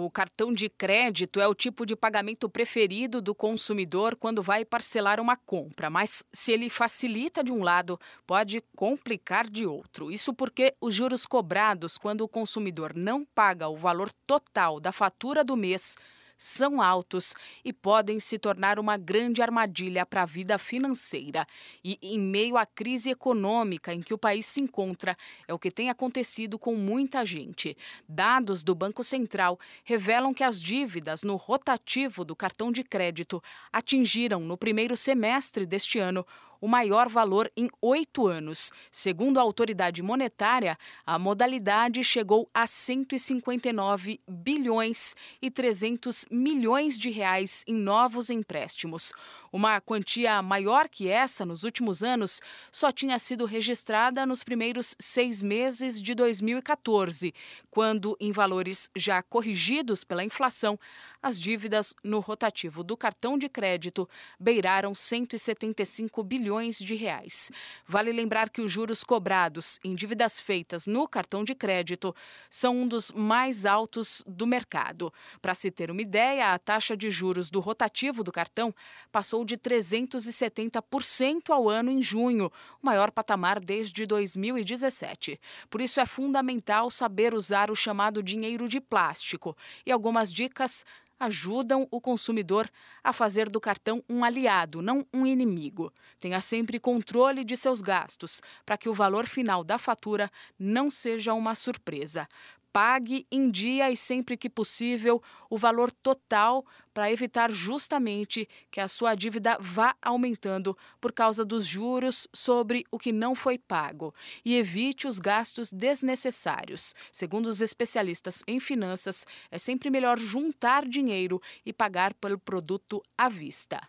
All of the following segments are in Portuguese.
O cartão de crédito é o tipo de pagamento preferido do consumidor quando vai parcelar uma compra, mas se ele facilita de um lado, pode complicar de outro. Isso porque os juros cobrados quando o consumidor não paga o valor total da fatura do mês são altos e podem se tornar uma grande armadilha para a vida financeira. E em meio à crise econômica em que o país se encontra, é o que tem acontecido com muita gente. Dados do Banco Central revelam que as dívidas no rotativo do cartão de crédito atingiram no primeiro semestre deste ano o maior valor em oito anos. Segundo a autoridade monetária, a modalidade chegou a 159 bilhões e 300 milhões de reais em novos empréstimos. Uma quantia maior que essa nos últimos anos só tinha sido registrada nos primeiros seis meses de 2014, quando, em valores já corrigidos pela inflação, as dívidas no rotativo do cartão de crédito beiraram 175 bilhões de reais. Vale lembrar que os juros cobrados em dívidas feitas no cartão de crédito são um dos mais altos do mercado. Para se ter uma ideia, a taxa de juros do rotativo do cartão passou passou de 370% ao ano em junho, o maior patamar desde 2017. Por isso é fundamental saber usar o chamado dinheiro de plástico. E algumas dicas ajudam o consumidor a fazer do cartão um aliado, não um inimigo. Tenha sempre controle de seus gastos, para que o valor final da fatura não seja uma surpresa pague em dia e sempre que possível o valor total para evitar justamente que a sua dívida vá aumentando por causa dos juros sobre o que não foi pago e evite os gastos desnecessários. Segundo os especialistas em finanças, é sempre melhor juntar dinheiro e pagar pelo produto à vista.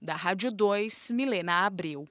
Da Rádio 2, Milena Abreu.